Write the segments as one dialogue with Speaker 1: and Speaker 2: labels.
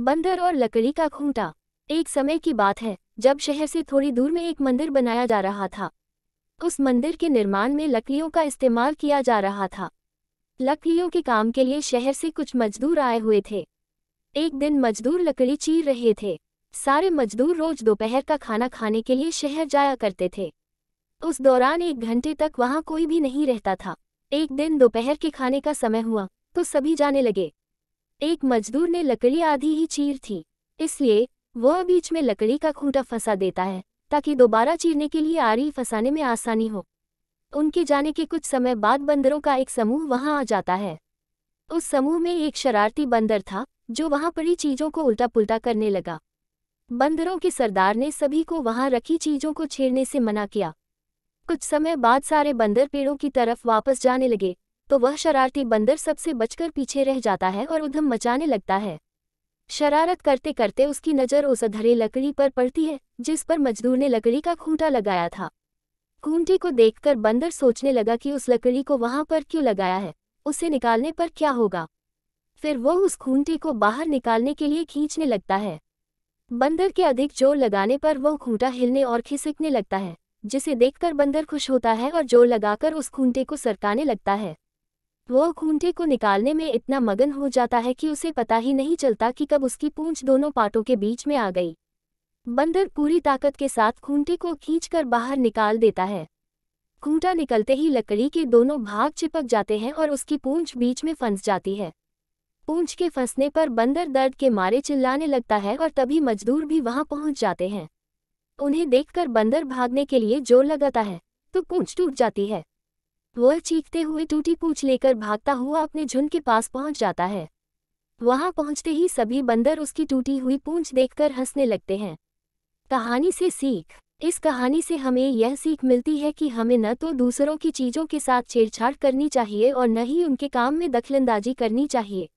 Speaker 1: बंदर और लकड़ी का खूंटा एक समय की बात है जब शहर से थोड़ी दूर में एक मंदिर बनाया जा रहा था उस मंदिर के निर्माण में लकड़ियों का इस्तेमाल किया जा रहा था लकड़ियों के काम के लिए शहर से कुछ मजदूर आए हुए थे एक दिन मजदूर लकड़ी चीर रहे थे सारे मजदूर रोज दोपहर का खाना खाने के लिए शहर जाया करते थे उस दौरान एक घंटे तक वहाँ कोई भी नहीं रहता था एक दिन दोपहर के खाने का समय हुआ तो सभी जाने लगे एक मजदूर ने लकड़ी आधी ही चीर थी इसलिए वह बीच में लकड़ी का खूंटा फंसा देता है ताकि दोबारा चीरने के लिए आरी फंसाने में आसानी हो उनके जाने के कुछ समय बाद बंदरों का एक समूह वहां आ जाता है उस समूह में एक शरारती बंदर था जो वहां पड़ी चीजों को उल्टा पुल्टा करने लगा बंदरों के सरदार ने सभी को वहां रखी चीजों को छेड़ने से मना किया कुछ समय बाद सारे बंदर पेड़ों की तरफ वापस जाने लगे तो वह शरारती बंदर सबसे बचकर पीछे रह जाता है और उधम मचाने लगता है शरारत करते करते उसकी नज़र उस अधरे लकड़ी पर पड़ती है जिस पर मजदूर ने लकड़ी का खूंटा लगाया था खूंटे को देखकर बंदर सोचने लगा कि उस लकड़ी को वहां पर क्यों लगाया है उसे निकालने पर क्या होगा फिर वह उस खूंटे को बाहर निकालने के लिए खींचने लगता है बंदर के अधिक जोर लगाने पर वह खूंटा हिलने और खिसकने लगता है जिसे देखकर बंदर खुश होता है और जोर लगाकर उस खूंटे को सरकाने लगता है वह खूंटे को निकालने में इतना मगन हो जाता है कि उसे पता ही नहीं चलता कि कब उसकी पूंछ दोनों पाटों के बीच में आ गई बंदर पूरी ताकत के साथ खूंटे को खींचकर बाहर निकाल देता है खूंटा निकलते ही लकड़ी के दोनों भाग चिपक जाते हैं और उसकी पूंछ बीच में फंस जाती है पूंछ के फंसने पर बंदर दर्द के मारे चिल्लाने लगता है और तभी मजदूर भी वहां पहुंच जाते हैं उन्हें देखकर बंदर भागने के लिए जोर लगाता है तो पूंछ टूट जाती है वह चीखते हुए टूटी पूछ लेकर भागता हुआ अपने झुंड के पास पहुंच जाता है वहां पहुंचते ही सभी बंदर उसकी टूटी हुई पूंछ देखकर हंसने लगते हैं कहानी से सीख इस कहानी से हमें यह सीख मिलती है कि हमें न तो दूसरों की चीज़ों के साथ छेड़छाड़ करनी चाहिए और न ही उनके काम में दखलंदाजी करनी चाहिए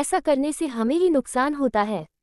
Speaker 1: ऐसा करने से हमें ही नुकसान होता है